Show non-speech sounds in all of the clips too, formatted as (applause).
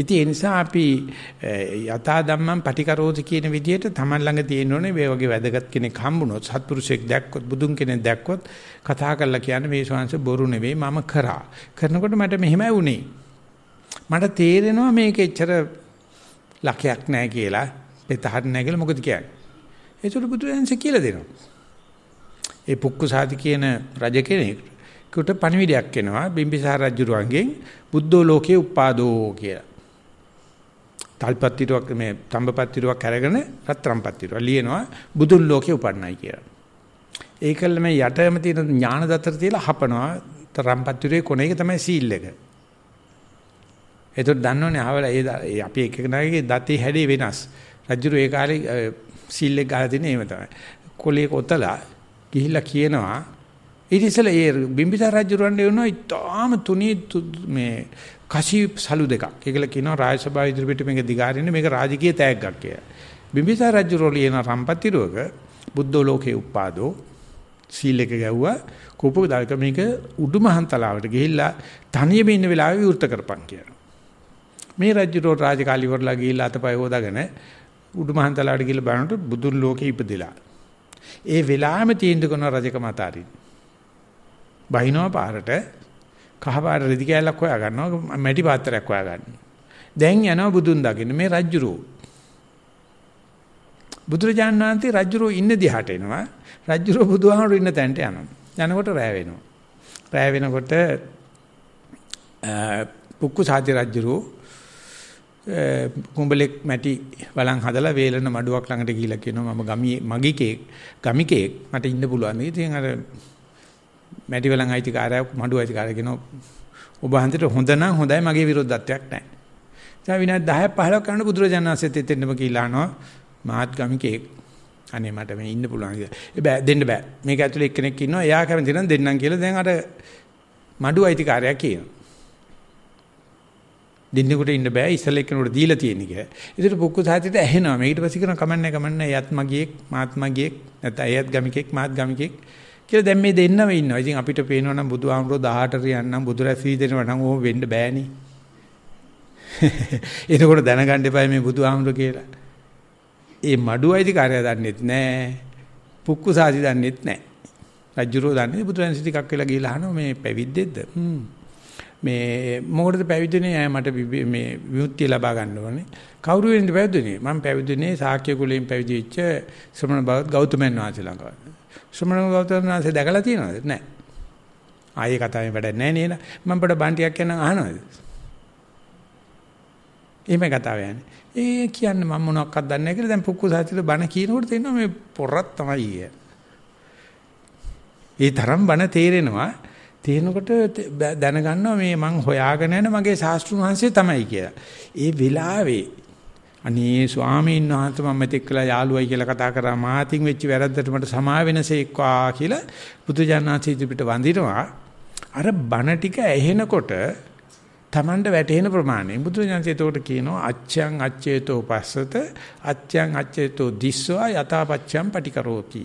ඉතින් ඒ නිසා අපි යථා ධම්මං පටිකරෝධ කියන විදිහට Taman ළඟ තියෙන ඕනේ මේ වගේ වැදගත් කෙනෙක් හම්බුනොත් සත්පුරුෂයෙක් දැක්කොත් බුදුන් කෙනෙක් දැක්කොත් කතා කරලා කියන්නේ මේ ශාංශ බොරු නෙවෙයි මම කරා. කරනකොට මට මෙහෙමයි වුනේ. මට තේරෙනවා මේක එච්චර ලකයක් නැහැ කියලා, පෙතහක් නැහැ කියලා මොකද කියන්නේ. ඒසොළු බුදුරජාණන්සේ කියලා දෙනවා. ඒ පුක්කුසාති කියන රජ කෙනෙක්ට පණිවිඩයක් එනවා බිම්බිසාර රජුරුවන්ගෙන් බුද්ධෝ ලෝකේ උපාදෝ කියලා. තල්පත්තිරුවක් මේ තඹපත්තිරුවක් අරගෙන රත්තරම්පත්තිරුව ලියනවා බුදුන් ලෝකේ උපන්නයි කියලා. ඒකල්ල මේ යටම තියෙන ඥාන දතර තියලා හපනවා තරම්පත්තිරුවේ කොන එක තමයි සීල් එක. ඒතොත් දන්නෝනේ ආවල ඒ අපි එක එකනාගේ දතේ හැඩේ වෙනස්. රජුරු ඒ කාලේ සීල් එක ගහලා තින්නේ එහෙම තමයි. කොලේ කොතලා ගිහිල්ලා කියනවා ඊට ඉස්සෙල්ලා ඒ බිම්බිසාර රජුරන්ගේ වෙනවා ඉතාලම තුනී මේ කසි සලු දෙකක්. ඒකල කියනවා රාජසභාව ඉදිරිපිට මේක දිගාරින්න මේක රාජකීය තෑග්ගක් කියලා. බිම්බිසාර රජුරෝලිය යන රම්පතිරුවක බුද්ධ ලෝකේ උපාදෝ සීල් එක ගැව්වා කුපුව දායක මේක උඩුමහන්තලාවට ගිහිල්ලා තනියම ඉන්න වෙලාවෙ විවෘත කරපන් කියනවා. මේ රජුරෝ රාජකාලි වරලා ගිහිල්ලා අතපය හොදාගෙන උඩුමහන්තලාවට ගිහිල්ලා බලනකොට බුදුන් ලෝකේ ඉපදෙලා. ඒ වෙලාවෙම තීන්දුව කරන රජකම අතාරින්න. බහිනවා පාරට කහ පාට රෙදි කෑල්ලක් හොයා ගන්නවා මැටි පාත්‍රයක් හොයා ගන්නවා. දැන් යනවා බුදුන් දකින්න මේ රජ්ජුරෝ. බුදුරජාණන් වහන්සේ රජ්ජුරෝ ඉන්න දිහාට එනවා. රජ්ජුරෝ බුදුහාමුදුරු ඉන්න තැනට යනවා. යනකොට රෑ වෙනවා. රෑ වෙනකොට පුක්කු සාති රජ්ජුරෝ කුඹලෙක් මැටි වලන් හදලා වේලන මඩුවක් ළඟට ගිහිලා කියනවා මම ගමියේ මගිකේ ගමිකේ මට ඉන්න පුළුවන්. ඉතින් අර මැටිවලන් අයිතිකාරයක් මඩු අයිතිකාරය කියනවා ඔබ හන්දට හොඳ නම් හොඳයි මගේ විරෝධත්වයක් නැහැ. දැන් විනාඩි 10ක් 15ක් කරනකොට බුදුරජාණන් වහන්සේත් එතෙන්නම කියලා අහනවා මහත් ගමිකෙක් අනේ මට මේ ඉන්න පුළුවන් කියලා. දෙන්න බෑ. මේක ඇතුලේ එක්කෙනෙක් ඉන්නවා. එයා කැමති නම් දෙන්නම් කියලා දැන් අර මඩු අයිතිකාරයා කියනවා. දෙන්නෙකුට ඉන්න බෑ ඉස්සල එක්කෙනෙකුට දීලා තියෙන එක. ඒකට පුක්කු සාහිත්‍යයට ඇහෙනවා. මේකට පස්සේ කරන කමන්නේ කමන්නේ යත් මගියෙක් මාත් මගියෙක් නැත්නම් අයත් ගමිකෙක් මාත් ගමිකෙක් කියලා දැන් මේ දෙන්නම ඉන්නවා. ඉතින් අපිට පේනවා නම් බුදුහාමුදුරුවෝ 18 රියන්නම් බුදුරැස් වීදෙනවා නම් ඕම වෙන්න බෑනේ. (laughs) එතකොට දැනගන්න එපා මේ බුදුහාමුදුරුවෝ කියලා. ඒ මඩු අයිතිකාරය දන්නෙත් නෑ. පුක්කු සාසි දන්නෙත් නෑ. රජුරෝ දන්නේ බුදුරැස් ටිකක් වෙලා ගිහලා අහනවා මේ පැවිද්දෙක්ද? මේ මොකටද පැවිදුනේ? අය මට මේ විමුක්තිය ලබා ගන්න ඕනේ. කවුරු වෙනින්ද පැවිදුනේ? මම පැවිදුනේ ශාක්‍ය කුලයෙන් පැවිදි වෙච්ච ශ්‍රමණ බෞද්ධ ගෞතමයන් වහන්සේ ළඟ. ශ්‍රමණ ගෞතමනාංශය දැකලා තියෙනවද? නැහැ. ආයේ කතාවෙන් වැඩක් නැහැ නේද? මම පොඩ බන්ටික් කියනනම් අහනවද? එහෙම කතාව යන්නේ. ඒ කියන්නේ මම මොනවක්වත් දන්නේ නැහැ කියලා දැන් පුක්කු සාහිත්‍යයේ බණ කියනකොට තේරෙනවා මේ පොරක් තමයි ඊය. ඒ තරම් බණ තේරෙනවා. තේරෙනකොට දැනගන්නවා මේ මං හොයාගෙන යන මගේ ශාස්ත්‍රුන් වහන්සේ තමයි කියලා. ඒ වෙලාවේ අනේ ස්වාමීන් වහන්සේ මම මෙතෙක් කළා යාළුවයි කියලා කතා කරා මාතින් වෙච්ච වැරද්දට මට සමා වෙනසේක්වා කියලා බුදුජානනාථී පිට වඳිනවා අර බණ ටික ඇහෙනකොට Tamanට වැටෙන ප්‍රමාණය බුදුජානනාථී එතකොට කියනවා අච්ඡං අච්ඡේතෝ පස්සත අච්ඡං අච්ඡේතෝ දිස්සවා යථාපච්ඡං පටිකරෝති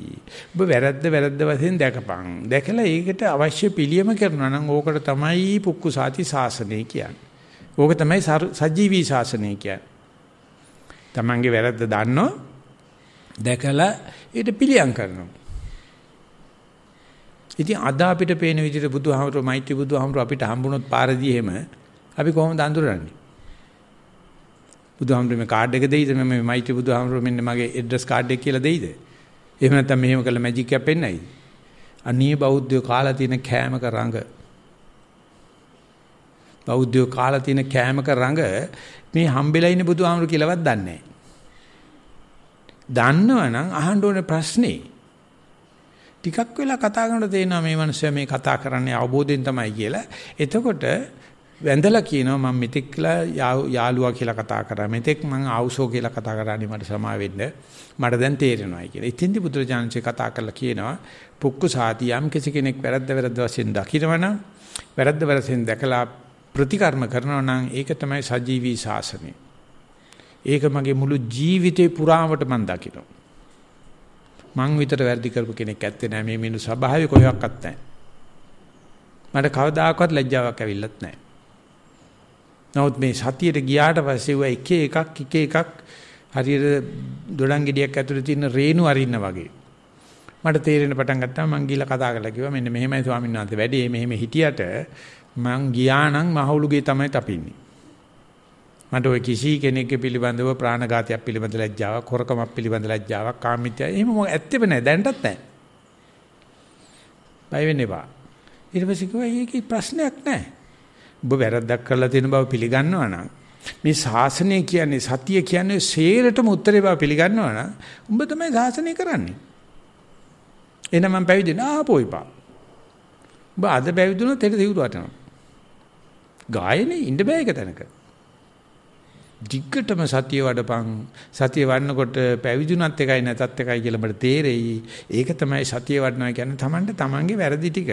ඔබ වැරද්ද වැරද්ද වශයෙන් දැකපන් දැකලා ඒකට අවශ්‍ය පිළියම කරනවා නම් ඕකට තමයි පුක්කුසාති සාසනය කියන්නේ ඕක තමයි සජීවී සාසනය කියන්නේ තමන්ගේ වැරද්ද දන්නෝ දැකලා ඊට පිළියම් කරනවා. ඉතින් අද අපිට පේන විදිහට බුදුහාමරෝ මෛත්‍රී බුදුහාමරෝ අපිට හම්බුනොත් පාරදී එහෙම අපි කොහොමද අඳුරන්නේ? බුදුහාමරෝ මේ කාඩ් එක දෙයිද මම මේ මෛත්‍රී බුදුහාමරෝ මෙන්න මගේ ඇඩ්‍රස් කාඩ් එක කියලා දෙයිද? එහෙම නැත්නම් මෙහෙම කළා මැජික් එකක් පෙන්නයිද? අනී බෞද්ධයෝ කාලා තියෙන කෑමක රඟ බෞද්ධයෝ කාලා තියෙන කෑමක රඟ මේ හම්බෙලා ඉන්න බුදුහාමුදුරු කියලාවත් දන්නේ නැහැ. දන්නවනම් අහන්න ඕනේ ප්‍රශ්නේ. ටිකක් වෙලා කතා කරනකොට තේනවා මේ මිනිස්සයා මේ කතා කරන්නේ අවබෝධයෙන් තමයි කියලා. එතකොට වැඳලා කියනවා මම මෙතෙක් යාළුවා කියලා කතා කරා. මෙතෙක් මම ආවුසෝ කියලා කතා කරානේ මට සමා වෙන්න. මට දැන් තේරෙනවායි කියලා. ඉතින්දි බුදුරජාණන්සේ කතා කරලා කියනවා පුක්කු සාතියම් කිසි කෙනෙක් වැරද්ද වැරද්ද වශයෙන් දකිනවනම් වැරද්ද වැරද්දෙන් දැකලා ප්‍රතිකර්ම කරනවා නම් ඒක තමයි සජීවී ශාසනය. ඒක මගේ මුළු ජීවිතේ පුරාවට මම දකිනවා. මං විතර වැරදි කරපු කෙනෙක් ඇත්තේ නැහැ මේ මිනිස් ස්වභාවය කොහොක්වත් නැහැ. මට කවදාකවත් ලැජ්ජාවක් ඇවිල්ලත් නැහැ. නමුත් මේ සතියට ගියාට පස්සේ ඌ එක එකක් එක එකක් හරියට දොඩම් ගෙඩියක් ඇතුලේ තියෙන රේණු අරින්න වගේ. මට තේරෙන පටන් ගත්තා මං ගිහලා කතා කරලා කිව්වා මෙන්න මෙහෙමයි ස්වාමීන් වහන්සේ වැඩේ මෙහෙම හිටියට මං ගියා නම් මහවුලුගේ තමයි තපින්නේ. මට ඔය කිසි කෙනෙක්ගේ පිළිබඳව ප්‍රාණඝාතයක් පිළිබඳ ලැජ්ජාවක්, හොරකමක් පිළිබඳ ලැජ්ජාවක්, කාමීත්‍ය එහෙම මොකක් ඇත්තෙම නැහැ. දැනටත් නැහැ. බය වෙන්න එපා. ඊට පස්සේ කිව්වා ඒකේ ප්‍රශ්නයක් නැහැ. ඔබ වැරද්දක් කරලා තියෙන බව පිළිගන්නවා නම් මේ ශාසනය කියන්නේ සතිය කියන්නේ සේරටම උත්තරේ බව පිළිගන්නවා නම් උඹ තමයි ශාසනය කරන්නේ. එහෙනම් මම පැවිදි නාපෝයිපා. ඔබ අද පැවිදුණොත් හෙට සිවුරු වටනවා. ගායනේ ඉන්න බෑ එක තැනක. දිග්ගටම සතිය වඩපන් සතිය වඩනකොට පැවිදුණත් එකයි නැතත් එකයි කියලා අපිට තේරෙයි. ඒක තමයි සතිය වඩනවා කියන්නේ Tamanට Tamanගේ වැරදි ටික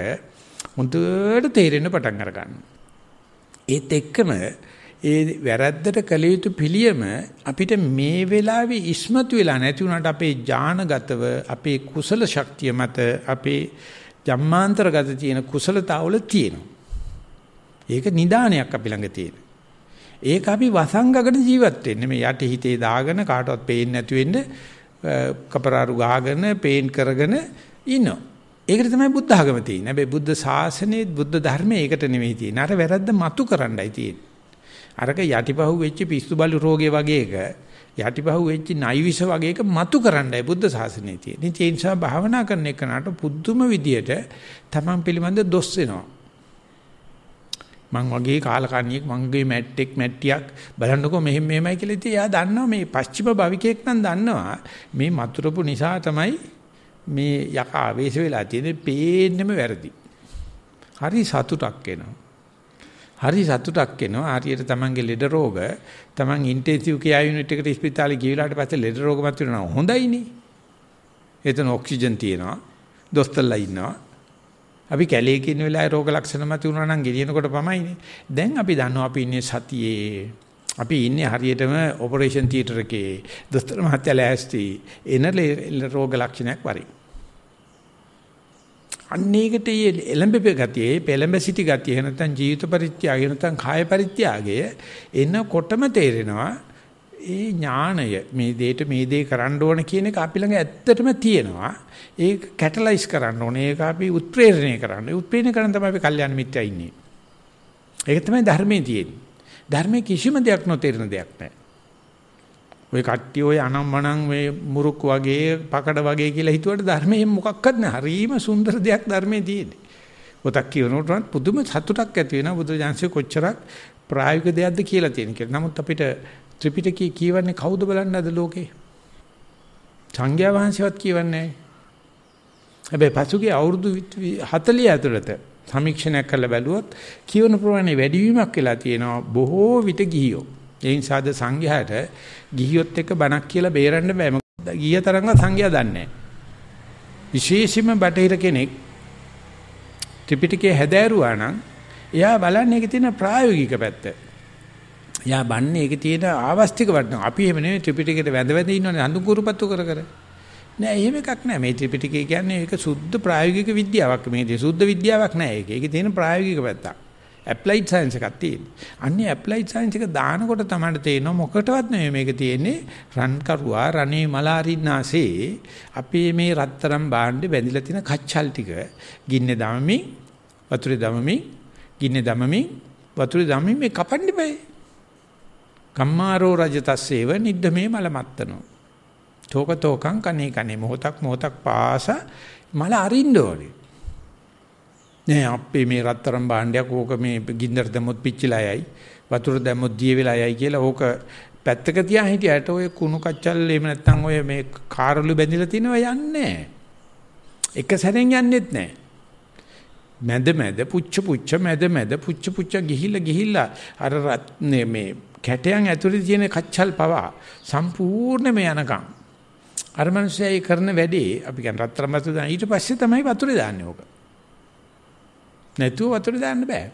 මුදුවට තේරෙන්න පටන් අර ඒත් එක්කම ඒ වැරද්දට කළ යුතු පිළියම අපිට මේ වෙලාවේ ඉස්මතු වෙලා නැති වුණාට අපේ ඥානගතව අපේ කුසල ශක්තිය මත අපේ ජම්මාන්තරගත තියෙන කුසලතාවල තියෙනවා. ඒක නිදානයක් අපි ළඟ තියෙන. ඒක අපි වසංගකට ජීවත් වෙන්නේ මේ යටි හිතේ දාගෙන කාටවත් පේන්නේ නැති වෙන්න කපරාරු ගහගෙන පේන් කරගෙන ඉනවා. ඒකට තමයි බුද්ධ ආගම තියෙන්නේ. හැබැයි බුද්ධ ශාසනයේ බුද්ධ ධර්මයේ ඒකට නෙමෙයි තියෙන්නේ. අර වැරද්ද මතු කරන්නයි තියෙන්නේ. අරක යටිපහුව වෙච්ච පිස්සු බලු රෝගේ වගේ එක යටිපහුව වෙච්ච නයිවිෂ වගේ එක මතු කරන්නයි බුද්ධ ශාසනයේ තියෙන්නේ. ඒ නිසා භාවනා කරන එකනට පුදුම විදියට තමන් පිළිබඳ දොස් වෙනවා. මං වගේ කාලකන්ණියෙක් මංගේ මැට්ටෙක් මැට්ටියක් බලන්නකෝ මෙහෙම මෙහෙමයි කියලා ඉතින් එයා දන්නවා මේ පස්චිම භවිකයෙක් නම් දන්නවා මේ මතුරුපු නිසා තමයි මේ යක ආවේශ වෙලා තියෙන්නේ පේන්නෙම වැරදි. හරි සතුටක් එනවා. හරි සතුටක් එනවා. හරියට තමන්ගේ ලෙඩ රෝග තමන් ඉන්ටෙන්සිව් කෙයාර් යුනිට් එකට ඉස්පිතාලේ ගිහිලාට පස්සේ ලෙඩ රෝග මතුවෙනවා හොඳයිනේ. එතන ඔක්සිජන් තියෙනවා. දොස්තරලා ඉන්නවා. අපි කැලේ කියන වෙලාවේ රෝග ලක්ෂණ මත උනන නම් ගෙලිනකොට පමයිනේ. දැන් අපි දන්නවා අපි ඉන්නේ සතියේ. අපි ඉන්නේ හරියටම ඔපරේෂන් තියටර් එකේ. දොස්තර මහත්තයා ලෑස්ති. එන රෝග ලක්ෂණයක් වරින්. අන්නේකට මේ එළඹෙප ගතියේ, පෙළඹ සිටි ගතිය, නැත්නම් ජීවිත පරිත්‍යාගය, නැත්නම් කාය පරිත්‍යාගය එනකොටම තේරෙනවා ඒ ඥාණය මේ දෙයට මේ දේ කරන්න ඕන කියන එක අපි ළඟ ඇත්තටම තියෙනවා. ඒක කැටලයිස් කරන්න ඕනේ. ඒක අපි උත්ප්‍රේරණය කරන්න. උත්ප්‍රේරණය කරන තමයි අපි කල්යාණ මිත්‍යා ඉන්නේ. ඒක තමයි ධර්මයේ තියෙන්නේ. ධර්මයේ කිසිම දෙයක් නොතේරෙන දෙයක් නැහැ. ඔය කට්ටිය ඔය අනම්මනම් මේ මුරුක් වගේ, පකඩ වගේ කියලා හිතුවට ධර්මයේ මොකක්වත් නැහැ. හරීම සුන්දර දෙයක් ධර්මයේ තියෙන්නේ. ඔතක් කියනකොට පුදුම සතුටක් ඇති වෙනවා බුදුජාන්සේ කොච්චරක් ප්‍රායෝගික දෙයක්ද කියලා තියෙන කියලා. නමුත් අපිට ත්‍රිපිටකය කියවන්නේ කවුද බලන්න අද ලෝකේ? සංඝයා වහන්සේවත් කියවන්නේ හැබැයි පසුගිය අවුරුදු 40 ඇතුළත සමීක්ෂණයක් කරලා බැලුවොත් කියවන ප්‍රමාණය වැඩි වීමක් වෙලා තියෙනවා බොහෝ විට ගිහියෝ. ඒ නිසාද සංඝයාට ගිහියොත් එක්ක බණක් කියලා බේරන්න බෑ. ගිය තරම්වත් සංඝයා දන්නේ විශේෂයෙන්ම බටහිර කෙනෙක් ත්‍රිපිටකය හැදෑරුවා නම් එයා බලන්නේ ඒකේ තියෙන ප්‍රායෝගික පැත්ත. එයා බන්නේ ඒකේ තියෙන ආවස්තික වටනවා. අපි එහෙම නෙවෙයි ත්‍රිපිටකයට වැඳ වැඳ ඉන්නවනේ හඳු කුරුපත්තු කර කර. නෑ එහෙම එකක් නෑ. මේ ත්‍රිපිටකය කියන්නේ ඒක සුද්ධ ප්‍රායෝගික විද්‍යාවක්. මේ දේ සුද්ධ විද්‍යාවක් නෑ ඒක. ඒකේ තියෙන ප්‍රායෝගික පැත්තක්. ඇප්ලයිඩ් සයන්ස් එකක් තියෙනවා. අන්නේ ඇප්ලයිඩ් සයන්ස් එක දානකොට තමයි තේරෙනවා මොකටවත් නෙවෙයි මේක තියෙන්නේ රන් කරුවා රණේ මලාරින්නාසේ අපේ මේ රත්තරන් භාණ්ඩ වැඳිලා තියෙන කච්චල් ටික ගින්නේ දමමින් වතුරේ දමමින් ගින්නේ දමමින් වතුරේ දමමින් මේ කපන්න බෑ. කම්මාරෝ රජතස්සේව නිද්දමේ මලමත්තනෝ. තෝකතෝකං කනේ කනේ මොහොතක් මොහොතක් පාස මල අරින්න ඕනේ. නෑ අපේ මේ රත්තරන් භාණ්ඩයක් ඕක මේ ගින්දර දැමුවොත් පිච්චිලා යයි. වතුර දැමුවොත් දිය වෙලා යයි කියලා ඕක පැත්තක තියා හිටියට ඔය කුණු කච්චල් එහෙම නැත්නම් ඔය මේ කාරළු බැඳිලා තිනව යන්නේ එක සැරෙන් යන්නේත් නැහැ. මැද මැද පුච්ච පුච්ච මැද මැද පුච්ච පුච්ච ගිහිල්ලා ගිහිල්ලා අර මේ කැටයන් ඇතුලේ තියෙන කච්චල් පවා සම්පූර්ණයෙන්ම යනකම් අර මිනිස්සයා ඒ කරන වැඩේ අපි කියන රත්තරන් වතුර ඊට පස්සේ තමයි වතුරේ දාන්නේ ඕක. නැතුව වතුරේ දාන්න බෑ.